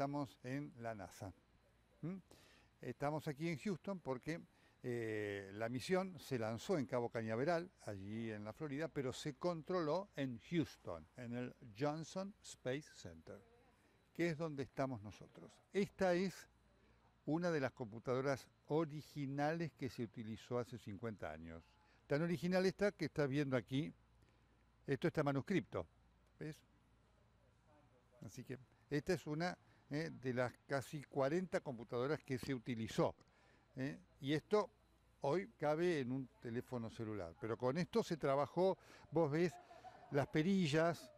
estamos en la NASA. Estamos aquí en Houston porque eh, la misión se lanzó en Cabo Cañaveral, allí en la Florida, pero se controló en Houston, en el Johnson Space Center, que es donde estamos nosotros. Esta es una de las computadoras originales que se utilizó hace 50 años. Tan original esta que estás viendo aquí, esto está manuscrito, ¿ves? Así que esta es una ¿eh? de las casi 40 computadoras que se utilizó. ¿eh? y esto hoy cabe en un teléfono celular. Pero con esto se trabajó, vos ves las perillas,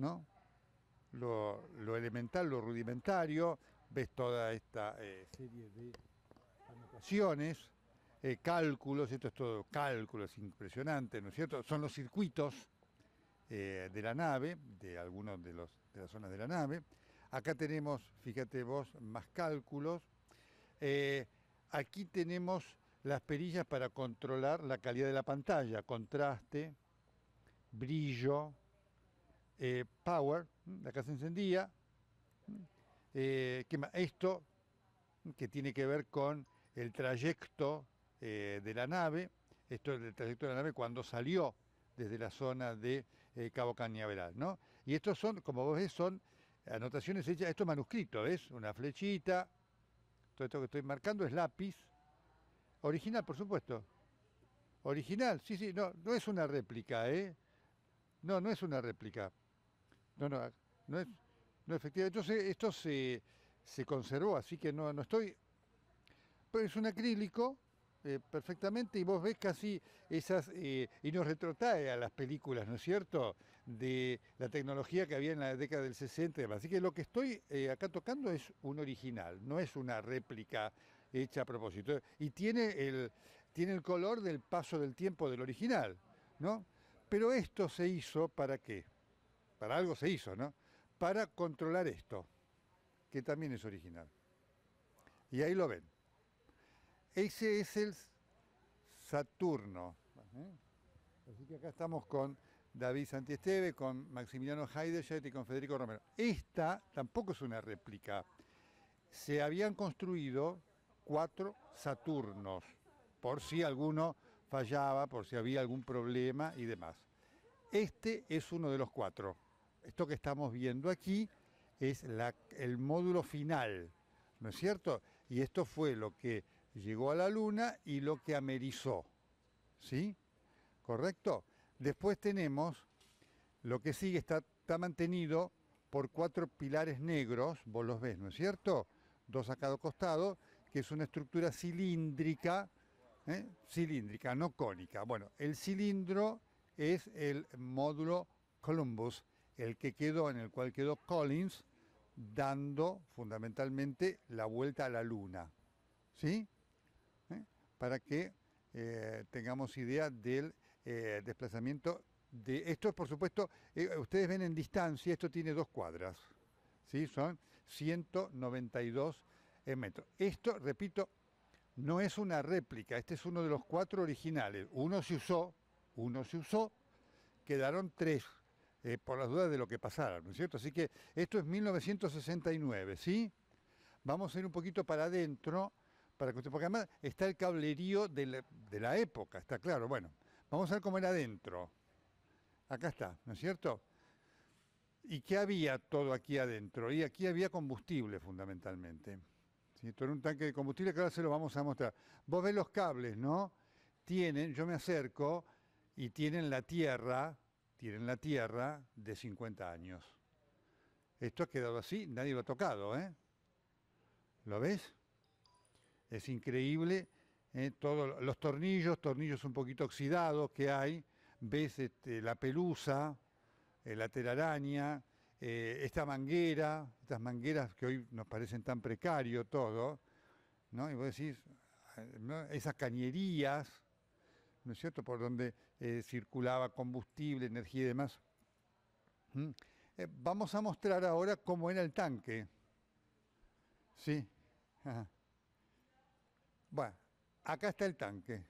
Lo, elemental, lo rudimentario, ves toda esta eh, serie de anotaciones, cálculos, esto es todo cálculos, impresionante, ¿no es cierto? Son los circuitos de la nave, de algunos de las zonas de la nave, Acá tenemos, fíjate vos, más cálculos. Eh, aquí tenemos las perillas para controlar la calidad de la pantalla, contraste, brillo, eh, power, La casa encendía. Eh, esto que tiene que ver con el trayecto de la nave, esto es el trayecto de la nave cuando salió desde la zona de Cabo Cañaveral, ¿no? Y estos son, como vos ves, son anotaciones hechas, esto es manuscrito, ¿ves? Una flechita, todo esto que estoy marcando es lápiz, original, por supuesto. Original, sí, sí, no, no es una réplica, ¿eh? No, no es una réplica. No, no, no es, no efectivamente. Entonces, esto se, conservó, así que no, no estoy... Pero es un acrílico, eh, perfectamente y vos ves casi esas, eh, y nos retrotae a las películas, ¿no es cierto? de la tecnología que había en la década del 60 y demás. Así que lo que estoy eh, acá tocando es un original, no es una réplica hecha a propósito. Y tiene el, tiene el color del paso del tiempo del original, ¿no? Pero esto se hizo para qué? Para algo se hizo, ¿no? Para controlar esto, que también es original. Y ahí lo ven. Ese es el Saturno. ¿eh? Así que acá estamos con David Santiesteve, con Maximiliano Heidegger y con Federico Romero. Esta tampoco es una réplica. Se habían construido cuatro Saturnos, por si alguno fallaba, por si había algún problema y demás. Este es uno de los cuatro. Esto que estamos viendo aquí es el módulo final, ¿no es cierto? Y esto fue lo que llegó a la Luna y lo que amerizó, ¿sí? ¿Correcto? Después tenemos, lo que sigue está, mantenido por cuatro pilares negros, vos los ves, ¿no es cierto? Dos a cada costado, que es una estructura cilíndrica, ¿eh? cilíndrica, no cónica. Bueno, el cilindro es el módulo Columbus, el que quedó, en el cual quedó Collins, dando fundamentalmente la vuelta a la Luna, ¿sí? ¿Eh? Para que eh, tengamos idea del eh, desplazamiento de esto, por supuesto, eh, ustedes ven en distancia, esto tiene dos cuadras, ¿sí? son 192 metros. Esto, repito, no es una réplica, este es uno de los cuatro originales. Uno se usó, uno se usó, quedaron tres, eh, por las dudas de lo que pasara, ¿no es cierto? Así que esto es 1969, ¿sí? Vamos a ir un poquito para adentro, para que usted, porque además está el cablerío de la época, está claro, bueno. Vamos a ver cómo era adentro. Acá está, ¿no es cierto? ¿Y qué había todo aquí adentro? Y aquí había combustible fundamentalmente. Esto era un tanque de combustible que ahora se lo vamos a mostrar. Vos ves los cables, ¿no? Tienen, yo me acerco, y tienen la tierra, tienen la tierra de 50 años. Esto ha quedado así, nadie lo ha tocado, ¿eh? ¿Lo ves? Es increíble ¿eh? todos los tornillos, tornillos un poquito oxidados que hay, ves este, la pelusa, eh, la telaraña, eh, esta manguera, estas mangueras que hoy nos parecen tan precario todo, ¿no? Y vos decís, esas cañerías, ¿no es cierto?, por donde circulaba combustible, energía y demás. ¿Mm? vamos a mostrar ahora cómo era el tanque. Sí. Bueno. Acá está el tanque.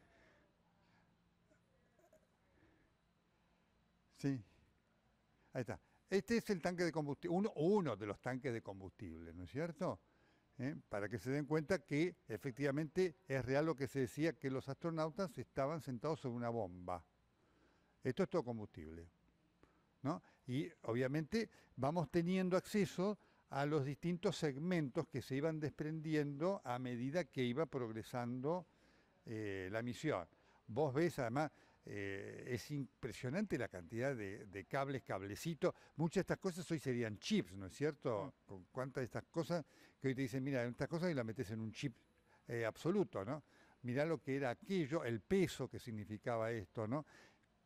Sí, ahí está. Este es el tanque de combustible, uno, de los tanques de combustible, ¿no es cierto? ¿Eh? Para que se den cuenta que efectivamente es real lo que se decía, que los astronautas estaban sentados sobre una bomba. Esto es todo combustible. ¿no? Y obviamente vamos teniendo acceso a los distintos segmentos que se iban desprendiendo a medida que iba progresando eh, la misión. Vos ves además, eh, es impresionante la cantidad de, cables, cablecitos. Muchas de estas cosas hoy serían chips, ¿no es cierto? Mm. Con cuántas de estas cosas que hoy te dicen, mira, estas cosas y las metes en un chip eh, absoluto, ¿no? Mirá lo que era aquello, el peso que significaba esto, ¿no?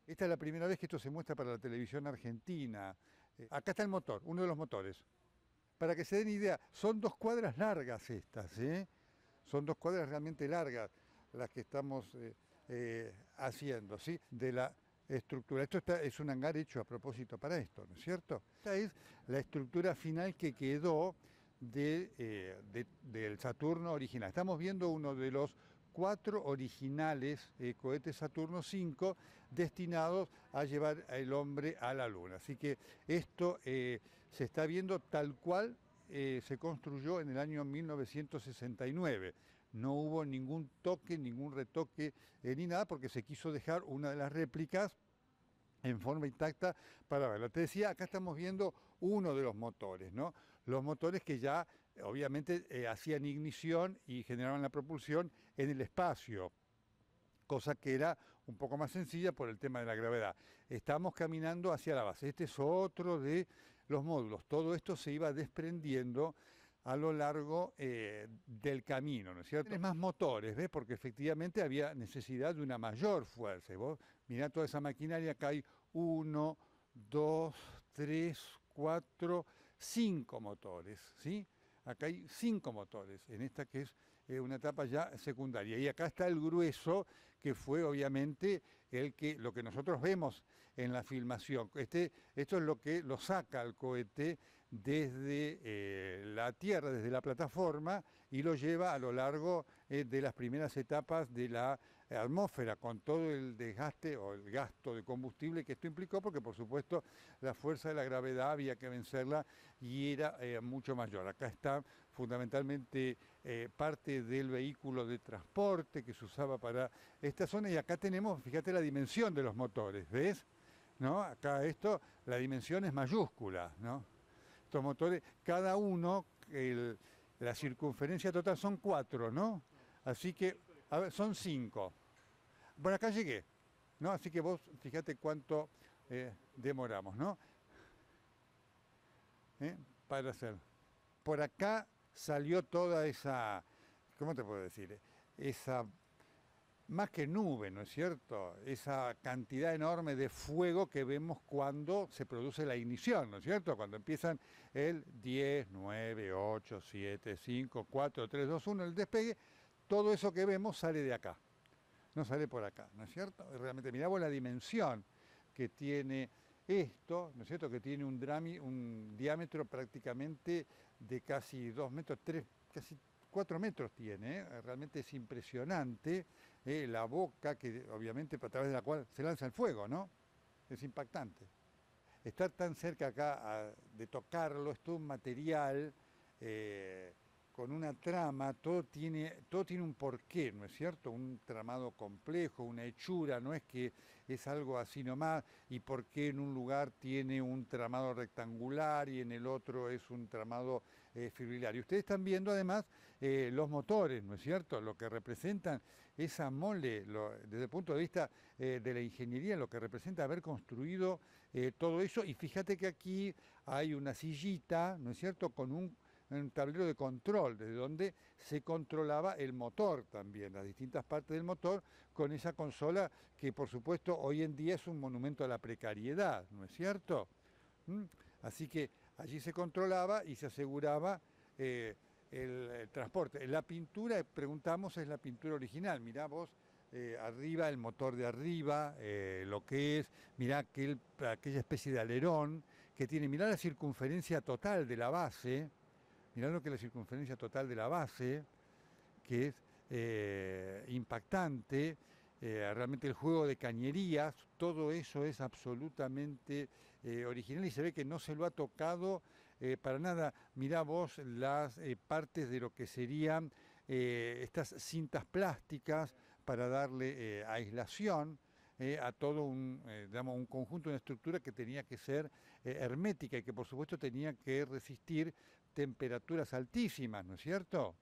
Esta es la primera vez que esto se muestra para la televisión argentina. acá está el motor, uno de los motores. Para que se den idea, son dos cuadras largas estas, ¿eh? Son dos cuadras realmente largas las que estamos eh, eh, haciendo, ¿sí? de la estructura. Esto es un hangar hecho a propósito para esto, ¿no es cierto? Esta es la estructura final que quedó eh, del Saturno original. Estamos viendo uno de los cuatro originales cohetes Saturno V... destinados a llevar al hombre a la Luna. Así que esto se está viendo tal cual se construyó en el año 1969 no hubo ningún toque, ningún retoque eh, ni nada, porque se quiso dejar una de las réplicas en forma intacta para verla. Te decía, acá estamos viendo uno de los motores, ¿no? Los motores que ya obviamente eh, hacían ignición y generaban la propulsión en el espacio cosa que era un poco más sencilla por el tema de la gravedad. Estamos caminando hacia la base. Este es otro de los módulos. Todo esto se iba desprendiendo a lo largo eh, del camino, ¿no es cierto? Es más motores, ¿ves? Porque efectivamente había necesidad de una mayor fuerza. vos mirá toda esa maquinaria, acá hay uno, dos, tres, cuatro, cinco motores, ¿sí? Acá hay cinco motores, en esta que es eh, una etapa ya secundaria. Y acá está el grueso, que fue obviamente el que, lo que nosotros vemos en la filmación. Este, esto es lo que lo saca el cohete desde eh, la Tierra, desde la plataforma, y lo lleva a lo largo eh, de las primeras etapas de la atmósfera, con todo el desgaste o el gasto de combustible que esto implicó, porque por supuesto la fuerza de la gravedad había que vencerla y era eh, mucho mayor. Acá está fundamentalmente eh, parte del vehículo de transporte que se usaba para esta zona y acá tenemos, fíjate la dimensión de los motores, ¿ves? ¿No? Acá esto, la dimensión es mayúscula, ¿no? Estos motores, cada uno, el, la circunferencia total son cuatro, ¿no? Así que, son cinco. Por acá llegué, ¿no? Así que vos fíjate cuánto eh, demoramos, ¿no? ¿Eh? Para hacer. Por acá salió toda esa, ¿cómo te puedo decir? Esa, más que nube, ¿no es cierto? Esa cantidad enorme de fuego que vemos cuando se produce la ignición, ¿no es cierto? Cuando empiezan el 10, 9, 8, 7, 5, 4, 3, 2, 1, el despegue, todo eso que vemos sale de acá no sale por acá, ¿no es cierto? Realmente vos la dimensión que tiene esto, ¿no es cierto?, que tiene un, diámetro prácticamente de casi dos metros, tres casi cuatro metros tiene, ¿eh? realmente es impresionante ¿eh? la boca que obviamente a través de la cual se lanza el fuego, ¿no? Es impactante. Estar tan cerca acá ah, de tocarlo, esto todo un material eh, con una trama, todo tiene, todo tiene un porqué, ¿no es cierto? Un tramado complejo, una hechura, no es que es algo así nomás, y por qué en un lugar tiene un tramado rectangular y en el otro es un tramado eh, fibrilar. Y ustedes están viendo además eh, los motores, ¿no es cierto? Lo que representan esa mole, desde el punto de vista eh, de la ingeniería, lo que representa haber construido todo eso. Y fíjate que aquí hay una sillita, ¿no es cierto?, con un un tablero de control, desde donde se controlaba el motor también, las distintas partes del motor, con esa consola que por supuesto hoy en día es un monumento a la precariedad, ¿no es cierto? ¿Mm? Así que allí se controlaba y se aseguraba eh, el, transporte. La pintura, preguntamos, es la pintura original, mirá vos. Eh, arriba, el motor de arriba, eh, lo que es, mirá aquel, aquella especie de alerón que tiene, mirá la circunferencia total de la base, Mirá lo que es la circunferencia total de la base, que es eh, impactante, eh, realmente el juego de cañerías, todo eso es absolutamente eh, original y se ve que no se lo ha tocado para nada. Mirá vos las partes de lo que serían estas cintas plásticas para darle aislación. a todo un, digamos, un conjunto, una estructura que tenía que ser hermética y que por supuesto tenía que resistir temperaturas altísimas, ¿no es cierto?